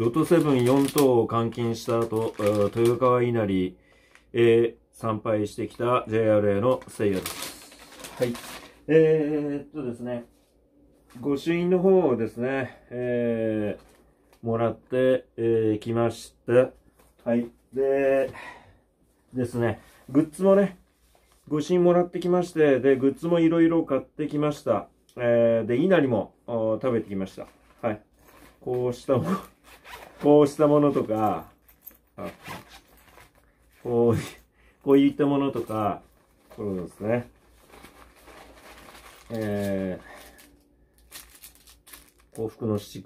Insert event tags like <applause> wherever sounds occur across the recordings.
ロトセブン4等を監禁した後、豊川稲荷へ参拝してきた JRA のせいやです。はい。えー、っとですね、御朱印の方をですね、えー、もらって、えー、きまして、はい。で、ですね、グッズもね、御朱印もらってきまして、で、グッズもいろいろ買ってきました。えー、で、稲荷も食べてきました。はい。こうしたもこうしたものとか、こう、こういったものとか、こうですね。えー、幸福の七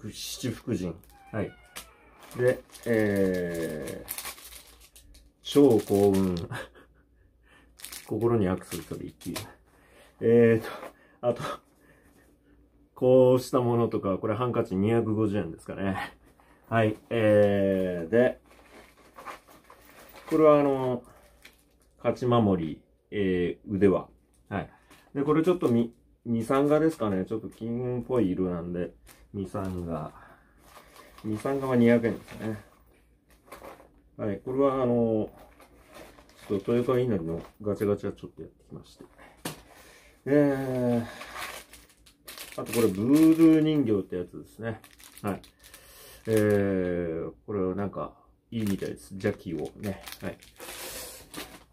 福神。はい。で、えー、超幸運。<laughs> 心にアクするとで一気。えーと、あと、こうしたものとか、これハンカチ250円ですかね。はい。えー、で、これはあの、勝ち守り、えー、腕は。はい。で、これちょっとみ、二酸化ですかね。ちょっと金運っぽい色なんで、二酸化。二酸化は200円ですね。はい。これはあの、ちょっと豊川稲荷のガチャガチャちょっとやってきまして。えー、あとこれ、ブードゥー人形ってやつですね。はい。えー、これはなんか、いいみたいです。ジャッキーをね。はい。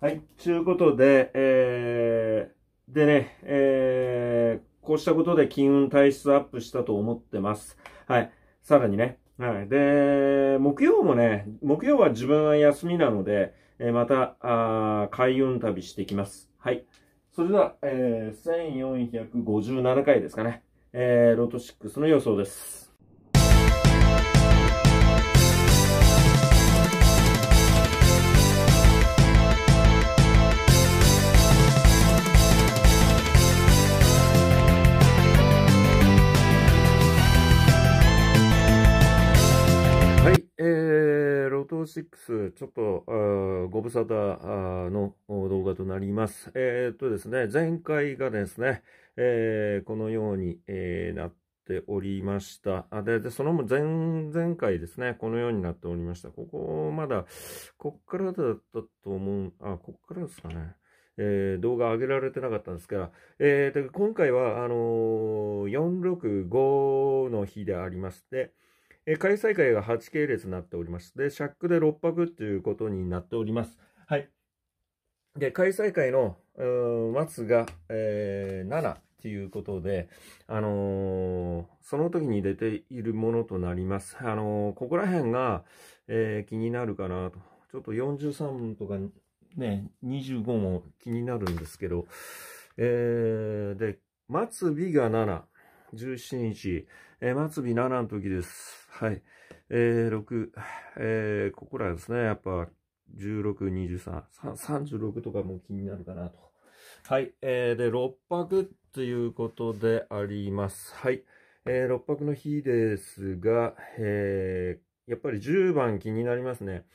はい。ちゅうことで、えー、でね、えー、こうしたことで金運体質アップしたと思ってます。はい。さらにね。はい。で、木曜もね、木曜は自分は休みなので、えー、また、あ開運旅してきます。はい。それでは、えー、1457回ですかね。えー、ロト6の予想です。6、ちょっと、ご無沙汰の動画となります。えー、っとですね、前回がですね、えー、このように、えー、なっておりました。で、でその前、前回ですね、このようになっておりました。ここ、まだ、こっからだったと思う、あ、こっからですかね。えー、動画上げられてなかったんですが、えー、今回は、あのー、465の日でありまして、え開催会が8系列になっておりまして、シャックで6泊ということになっております。はい。で、開催会の、末が、えー、7ということで、あのー、その時に出ているものとなります。あのー、ここら辺が、え気になるかなと。ちょっと43とかね、25も気になるんですけど、えー、で、末尾が7、17日、えー、末尾7の時です。はい。えー、6、えー、ここらですね、やっぱ、16、23、36とかも気になるかなと。はい。えー、で、6泊っていうことであります。はい。えー、6泊の日ですが、えー、やっぱり10番気になりますね。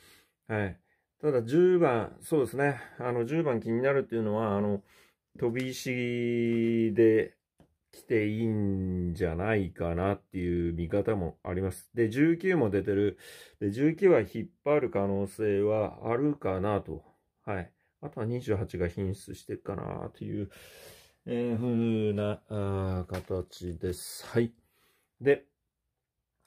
はい。ただ10番、そうですね。あの、10番気になるっていうのは、あの、飛び石で、来ていいんじゃないかなっていう見方もあります。で、19も出てる。で、19は引っ張る可能性はあるかなと。はい。あとは28が品質してるかなという、えー、ふうなあ形です。はい。で、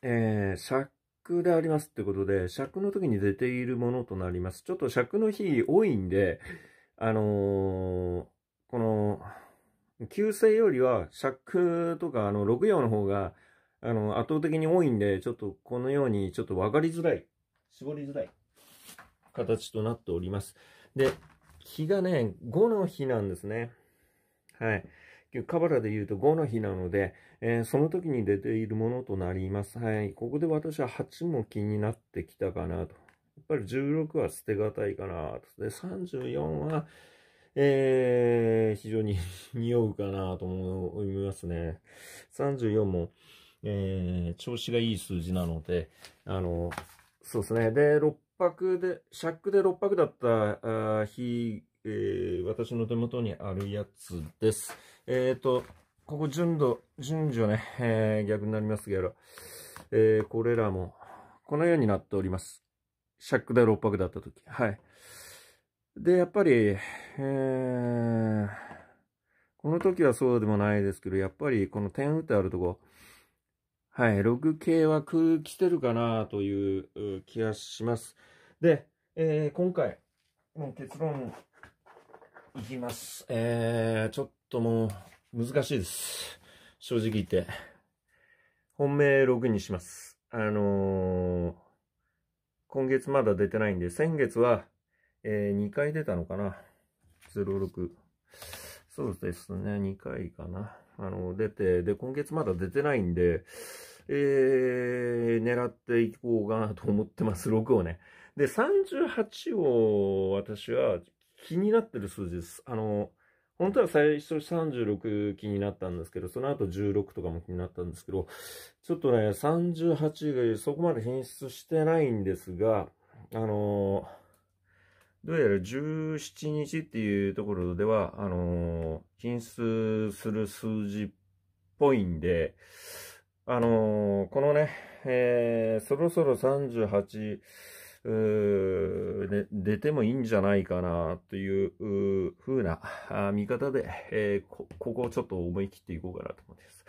えー、尺でありますってことで、尺の時に出ているものとなります。ちょっと尺の日多いんで、あのー旧姓よりは尺とかあの六葉の方があの圧倒的に多いんで、ちょっとこのようにちょっと分かりづらい、絞りづらい形となっております。で、日がね、五の日なんですね。はい。カバラで言うと五の日なので、えー、その時に出ているものとなります。はい。ここで私は八も気になってきたかなと。やっぱり16は捨てがたいかなと。で、34は、えー、非常に <laughs> 匂うかなと思いますね。34も、えー、調子がいい数字なので、あの、そうですね。で、6泊で、シャックで6泊だった日、えー、私の手元にあるやつです。えっ、ー、と、ここ順度、順序ね、えー、逆になりますけど、えー、これらも、このようになっております。シャックで6泊だった時。はい。で、やっぱり、えー、この時はそうでもないですけど、やっぱりこの点打ってあるとこ、はい、6系は来てるかなという気がします。で、えー、今回、もう結論いきます。えー、ちょっともう難しいです。正直言って。本命6にします。あのー、今月まだ出てないんで、先月は、えー、2回出たのかな ?06。そうですね、2回かな。あの、出て、で、今月まだ出てないんで、えー、狙っていこうかなと思ってます、6をね。で、38を私は気になってる数字です。あの、本当は最初36気になったんですけど、その後16とかも気になったんですけど、ちょっとね、38がそこまで変質してないんですが、あのーどうやら17日っていうところでは、あのー、止する数字っぽいんで、あのー、このね、えー、そろそろ38、で出てもいいんじゃないかなという風な見方で、えー、こ、ここをちょっと思い切っていこうかなと思ってます。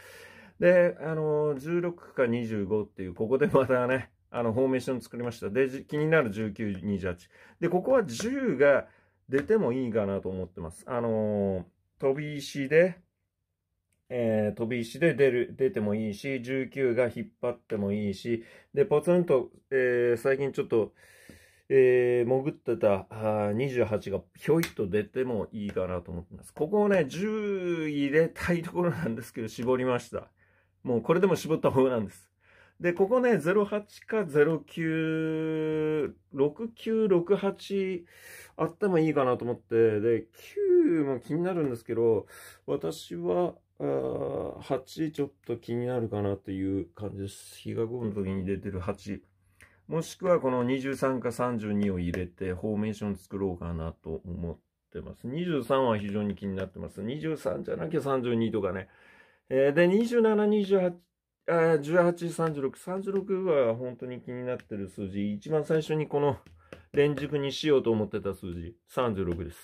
で、あのー、16か25っていう、ここでまたね、あの、フォーメーション作りました。で、気になる19、28。で、ここは10が出てもいいかなと思ってます。あのー、飛び石で、えー、飛び石で出る、出てもいいし、19が引っ張ってもいいし、で、ポツンと、えー、最近ちょっと、えー、潜ってたあ28がひょいっと出てもいいかなと思ってます。ここをね、10入れたいところなんですけど、絞りました。もうこれでも絞った方なんです。で、ここね、08か09、6968あってもいいかなと思って、で、9も気になるんですけど、私は、あ8ちょっと気になるかなっていう感じです。日が5の時に出てる8。もしくはこの23か32を入れて、フォーメーション作ろうかなと思ってます。23は非常に気になってます。23じゃなきゃ32とかね。えー、で、27、28、18、36、36は本当に気になってる数字。一番最初にこの連軸にしようと思ってた数字、36です。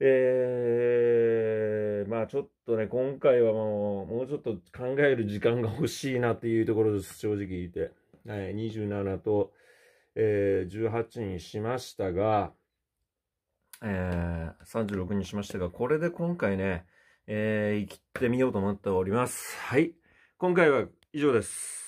えー、まあちょっとね、今回はもう、もうちょっと考える時間が欲しいなっていうところです、正直言って。はい、27と、えー、18にしましたが、えー、36にしましたが、これで今回ね、えー、生ってみようと思っております。はい。今回は以上です。